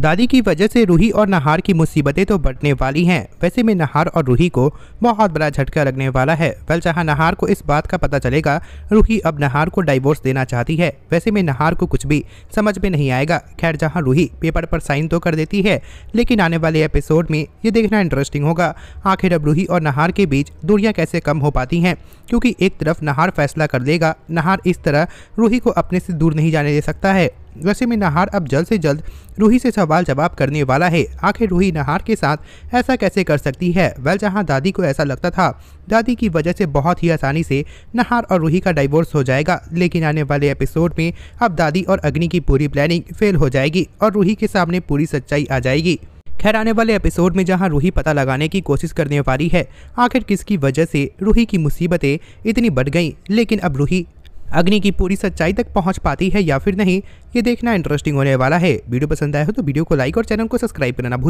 दादी की वजह से रूही और नहार की मुसीबतें तो बढ़ने वाली हैं वैसे में नहार और रूही को बहुत बड़ा झटका लगने वाला है वेल जहाँ नहार को इस बात का पता चलेगा रूही अब नहार को डाइवोर्स देना चाहती है वैसे में नहार को कुछ भी समझ में नहीं आएगा खैर जहाँ रूही पेपर पर साइन तो कर देती है लेकिन आने वाले एपिसोड में ये देखना इंटरेस्टिंग होगा आखिर अब रूही और नहार के बीच दूरियाँ कैसे कम हो पाती हैं क्योंकि एक तरफ नहार फैसला कर देगा नहार इस तरह रूही को अपने से दूर नहीं जाने दे सकता है वैसे में नहार अब जल्द से जल्द रूही से सवाल जवाब करने वाला है आखिर रूही नहार के साथ ऐसा कैसे कर सकती है वेल जहाँ दादी को ऐसा लगता था दादी की वजह से बहुत ही आसानी से नहार और रूही का डाइवोर्स हो जाएगा लेकिन आने वाले एपिसोड में अब दादी और अग्नि की पूरी प्लानिंग फेल हो जाएगी और रूही के सामने पूरी सच्चाई आ जाएगी खैर आने वाले एपिसोड में जहां रूही पता लगाने की कोशिश करने वाली है आखिर किसकी वजह से रूही की मुसीबतें इतनी बढ़ गईं लेकिन अब रूही अग्नि की पूरी सच्चाई तक पहुंच पाती है या फिर नहीं ये देखना इंटरेस्टिंग होने वाला है वीडियो पसंद आया हो तो वीडियो को लाइक और चैनल को सब्सक्राइब करना भूल